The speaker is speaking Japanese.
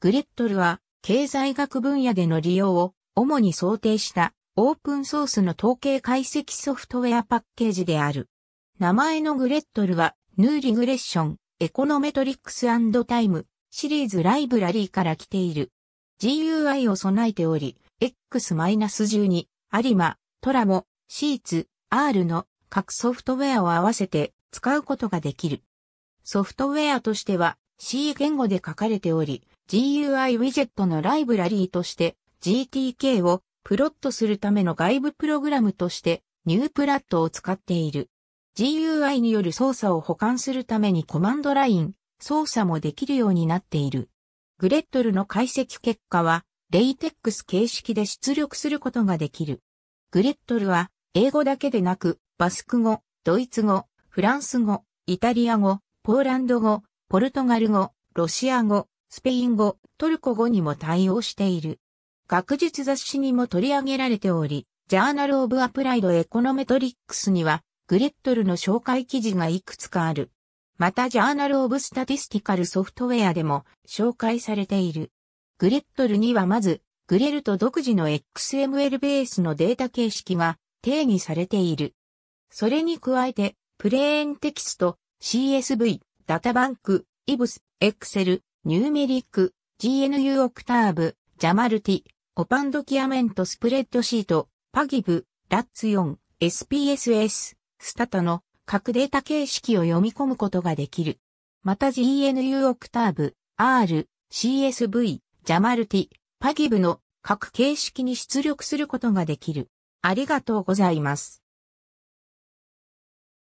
グレットルは経済学分野での利用を主に想定したオープンソースの統計解析ソフトウェアパッケージである。名前のグレットルはヌーリグレッション、エコノメトリックスタイムシリーズライブラリーから来ている。GUI を備えており、X-12、アリマ、トラモ、シーツ、R の各ソフトウェアを合わせて使うことができる。ソフトウェアとしては C 言語で書かれており、GUI ウィジェットのライブラリーとして GTK をプロットするための外部プログラムとしてニュープラットを使っている。GUI による操作を保管するためにコマンドライン操作もできるようになっている。グレットルの解析結果は、レイテックス形式で出力することができる。グレットルは、英語だけでなく、バスク語、ドイツ語、フランス語、イタリア語、ポーランド語、ポルトガル語、ロシア語、スペイン語、トルコ語にも対応している。学術雑誌にも取り上げられており、ジャーナル・オブ・アプライド・エコノメトリックスには、グレットルの紹介記事がいくつかある。また、ジャーナル・オブ・スタティスティカル・ソフトウェアでも紹介されている。グレットルにはまず、グレルト独自の XML ベースのデータ形式が定義されている。それに加えて、プレーンテキスト、CSV、ダタバンク、イブス、エクセル、ニューメリック、GNU オクターブ、ジャマルティ、オパンドキアメントスプレッドシート、パギブ、ラッツ4、SPSS、スタタの各データ形式を読み込むことができる。また GNU オクターブ、R、CSV、ジャマルティ、パギブの各形式に出力することができる。ありがとうございます。